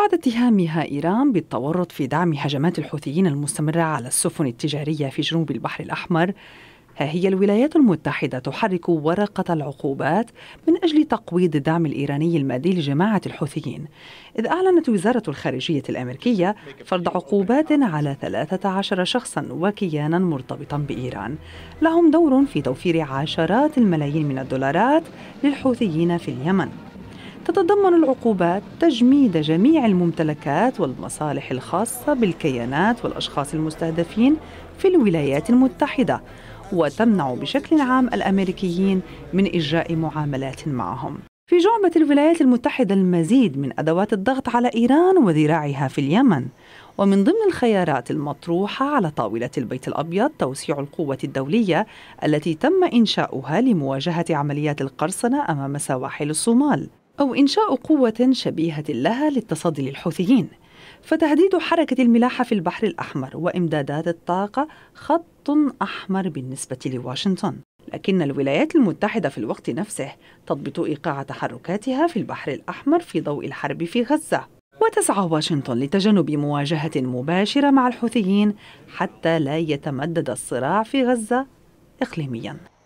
بعد اتهامها إيران بالتورط في دعم هجمات الحوثيين المستمرة على السفن التجارية في جنوب البحر الأحمر ها هي الولايات المتحدة تحرك ورقة العقوبات من أجل تقويض الدعم الإيراني المادي لجماعة الحوثيين إذ أعلنت وزارة الخارجية الأمريكية فرض عقوبات على 13 شخصا وكيانا مرتبطا بإيران لهم دور في توفير عشرات الملايين من الدولارات للحوثيين في اليمن تتضمن العقوبات تجميد جميع الممتلكات والمصالح الخاصة بالكيانات والأشخاص المستهدفين في الولايات المتحدة وتمنع بشكل عام الأمريكيين من إجراء معاملات معهم في جعبة الولايات المتحدة المزيد من أدوات الضغط على إيران وذراعها في اليمن ومن ضمن الخيارات المطروحة على طاولة البيت الأبيض توسيع القوة الدولية التي تم إنشاؤها لمواجهة عمليات القرصنة أمام سواحل الصومال أو إنشاء قوة شبيهة لها للتصدي للحوثيين فتهديد حركة الملاحة في البحر الأحمر وإمدادات الطاقة خط أحمر بالنسبة لواشنطن لكن الولايات المتحدة في الوقت نفسه تضبط إيقاع تحركاتها في البحر الأحمر في ضوء الحرب في غزة وتسعى واشنطن لتجنب مواجهة مباشرة مع الحوثيين حتى لا يتمدد الصراع في غزة إقليمياً